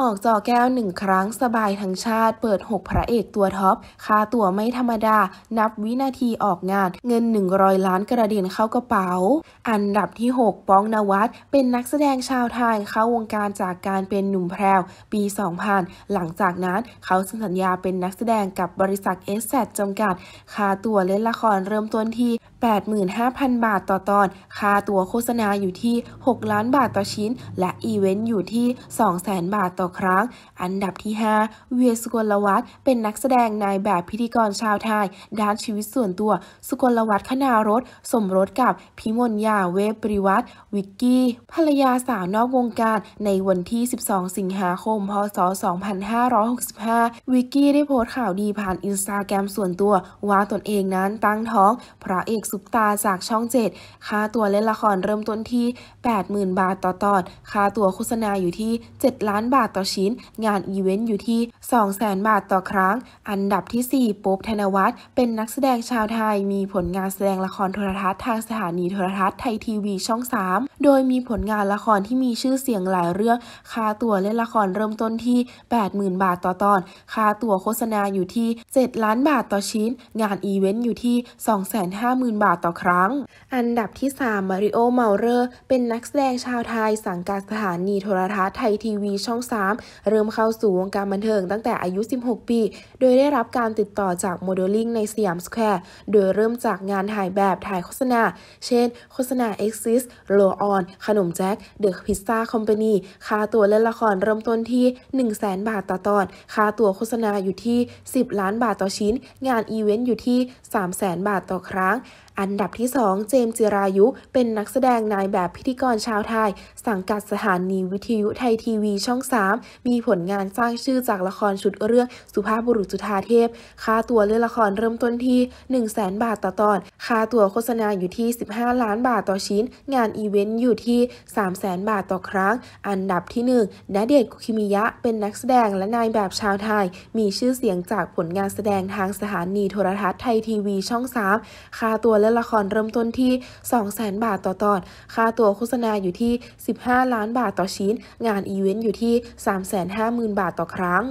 ออกจอแก้วหนึ่งครั้งสบายทั้งชาติ เปิด 6 พระเอกตัวท็อปค่าตัวไม่ธรรมดา นับวินาทีออกงาน เงิน 100 ล้านกระเด็นเข้ากระเป๋า อันดับที่ 6 ป้องนวัดเป็นนักแสดงชาวไทยเข้าวงการจากการเป็นหนุ่มแพรวปี 2000 หลังจากนั้น เขานสัญญาเป็นนักแสดงกับบริษัทเอสแซจำกัดค่าตัวเล่นละครเริ่มต้นที่85,000 บาทต่อตอน ค่าตัวโฆษณาอยู่ที่ 6 ล้านบาทต่อชิ้น และอีเวนต์อยู่ที่200,000บาทต่อครั้ง อันดับที่ 5 เวียสุกลวัฒน์เป็นนักแสดงนายแบบพิธีกรชาวไทย ด้านชีวิตส่วนตัว สุกลวัฒน์ขนารถ สมรสกับพิมลยา เวปริวัตรวิกกี้ ภรรยาสาวนอกวงการ ในวันที่ 12 สิงหาคม พศ 2565 วิกกี้ได้โพสต์ข่าวดีผ่านอินสตาแกรมส่วนตัว ว่าตนเองนั้นตั้งท้องพระเอกซุปตาจากช่อง 7ค่าตัวเล่น ละครเริ่มต้นที่ 80,000 บาทต่อ ตอน ค่าตัวโฆษณาอยู่ที่ 7 ล้านบาทต่อชิ้น งานอีเวนต์อยู่ที่200,000 บาทต่อครั้ง อันดับที่ 4 ป๊บธนวัฒน์เป็นนักแสดงชาวไทย มีผลงานแสดงละครโทรทัศน์ทางสถานีโทรทัศน์ไทยทีวีช่อง 3 โดยมีผลงานละครที่มีชื่อเสียงหลายเรื่อง ค่าตัวเล่นละครเริ่มต้นที่ 80,000 บาทต่อตอน ค่าตัวโฆษณาอยู่ที่ 7 ล้านบาทต่อชิ้น งานอีเวนต์อยู่ที่ 250,000บาทต่อครั้ง อันดับที่3มาริโอเมาเลอร์เป็นนักแสดงชาวไทยสังกัดสถานีโทรทัศน์ไทยทีวีช่อง 3 เริ่มเข้าสู่วงการบันเทิงตั้งแต่อายุ 16 ปี โดยได้รับการติดต่อจากโมเดลลิ่งในสยามสแควร์ โดยเริ่มจากงานถ่ายแบบถ่ายโฆษณา เช่น โฆษณา Exis l o On ขนมแจ็ค เดอะพิซซ่าคอมพานี ค่าตัวเล่นละครเริ่มต้นที่ 1 0 0 0 0แบาทต่อตอน ค่าตัวโฆษณาอยู่ที่ 10 ล้านบาทต่อชิ้น งานอีเวนต์อยู่ที่ 3 0 0แสนบาทต่อครั้งอันดับที่ 2 เจมส์จิรายุ เป็นนักแสดงนายแบบพิธีกรชาวไทย สังกัดสถานีวิทยุ ไทยทีวีช่อง 3 มีผลงานสร้างชื่อจากละครชุดเรื่องสุภาพบุรุษจุธาเทพ ค่าตัวเล่นละครเริ่มต้นที่ 1 0 0 0 0แสนบาท ต่อตอน ค่าตัวโฆษณาอยู่ที่ 15 ล้านบาทต่อชิ้น งานอีเวนต์อยู่ที่ 3 0 0แสนบาทต่อครั้ง อันดับที่1ณเดชกุคิมิยะ เป็นนักแสดงและนายแบบชาวไทย มีชื่อเสียงจากผลงานแสดงทางสถานีโทรทัศน์ไทยทีวีช่อง 3 ค่าตัวล่นละครเริ่มต้นที่ 200,000 บาทต่อตอน ค่าตัวโฆษณาอยู่ที่ 15 ล้านบาทต่อชิ้น งานอีเวนต์อยู่ที่ 350,000 บาทต่อครั้ง